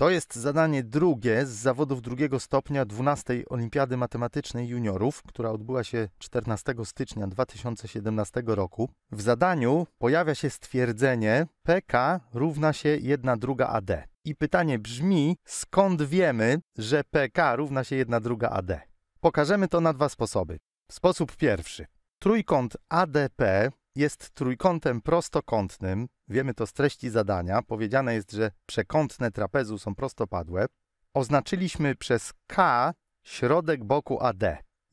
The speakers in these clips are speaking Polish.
To jest zadanie drugie z zawodów drugiego stopnia 12 Olimpiady Matematycznej Juniorów, która odbyła się 14 stycznia 2017 roku. W zadaniu pojawia się stwierdzenie PK równa się 1 druga AD. I pytanie brzmi, skąd wiemy, że PK równa się 1 druga AD? Pokażemy to na dwa sposoby. Sposób pierwszy. Trójkąt ADP jest trójkątem prostokątnym. Wiemy to z treści zadania. Powiedziane jest, że przekątne trapezu są prostopadłe. Oznaczyliśmy przez K środek boku AD.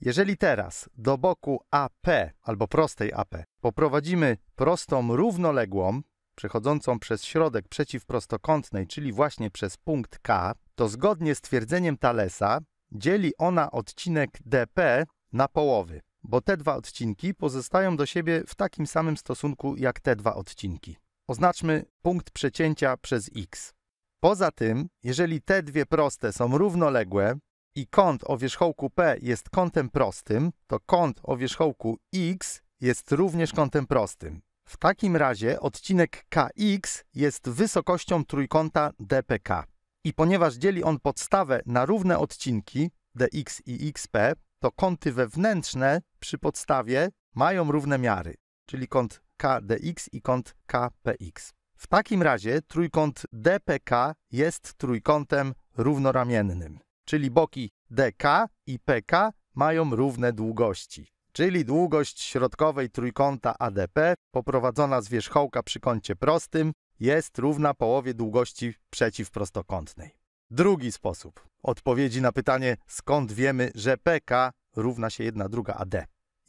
Jeżeli teraz do boku AP albo prostej AP poprowadzimy prostą równoległą, przechodzącą przez środek przeciwprostokątnej, czyli właśnie przez punkt K, to zgodnie z twierdzeniem Talesa dzieli ona odcinek DP na połowy bo te dwa odcinki pozostają do siebie w takim samym stosunku jak te dwa odcinki. Oznaczmy punkt przecięcia przez x. Poza tym, jeżeli te dwie proste są równoległe i kąt o wierzchołku P jest kątem prostym, to kąt o wierzchołku x jest również kątem prostym. W takim razie odcinek KX jest wysokością trójkąta DPK. I ponieważ dzieli on podstawę na równe odcinki dx i xp, to kąty wewnętrzne przy podstawie mają równe miary, czyli kąt KDX i kąt KPX. W takim razie trójkąt DPK jest trójkątem równoramiennym, czyli boki DK i PK mają równe długości, czyli długość środkowej trójkąta ADP poprowadzona z wierzchołka przy kącie prostym jest równa połowie długości przeciwprostokątnej. Drugi sposób odpowiedzi na pytanie, skąd wiemy, że PK równa się 1 druga AD.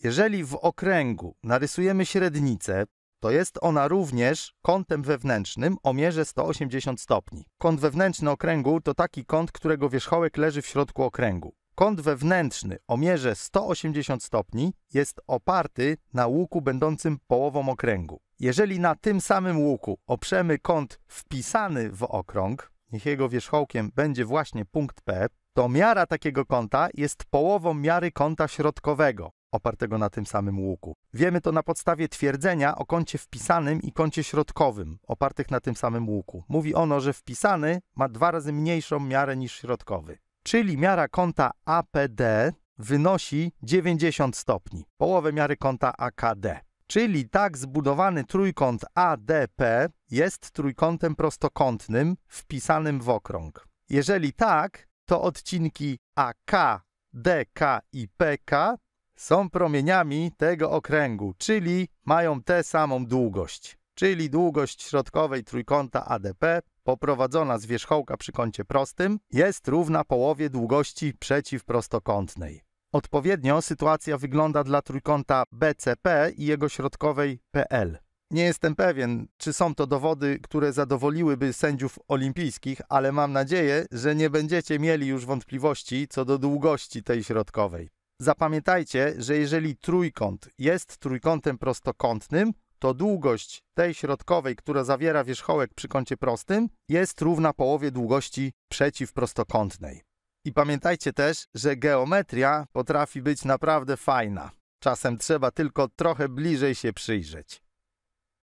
Jeżeli w okręgu narysujemy średnicę, to jest ona również kątem wewnętrznym o mierze 180 stopni. Kąt wewnętrzny okręgu to taki kąt, którego wierzchołek leży w środku okręgu. Kąt wewnętrzny o mierze 180 stopni jest oparty na łuku będącym połową okręgu. Jeżeli na tym samym łuku oprzemy kąt wpisany w okrąg, niech jego wierzchołkiem będzie właśnie punkt P, to miara takiego kąta jest połową miary kąta środkowego opartego na tym samym łuku. Wiemy to na podstawie twierdzenia o kącie wpisanym i kącie środkowym opartych na tym samym łuku. Mówi ono, że wpisany ma dwa razy mniejszą miarę niż środkowy. Czyli miara kąta APD wynosi 90 stopni, połowę miary kąta AKD. Czyli tak zbudowany trójkąt ADP jest trójkątem prostokątnym wpisanym w okrąg. Jeżeli tak, to odcinki AK, DK i PK są promieniami tego okręgu, czyli mają tę samą długość. Czyli długość środkowej trójkąta ADP poprowadzona z wierzchołka przy kącie prostym jest równa połowie długości przeciwprostokątnej. Odpowiednio sytuacja wygląda dla trójkąta BCP i jego środkowej PL. Nie jestem pewien, czy są to dowody, które zadowoliłyby sędziów olimpijskich, ale mam nadzieję, że nie będziecie mieli już wątpliwości co do długości tej środkowej. Zapamiętajcie, że jeżeli trójkąt jest trójkątem prostokątnym, to długość tej środkowej, która zawiera wierzchołek przy kącie prostym, jest równa połowie długości przeciwprostokątnej. I pamiętajcie też, że geometria potrafi być naprawdę fajna. Czasem trzeba tylko trochę bliżej się przyjrzeć.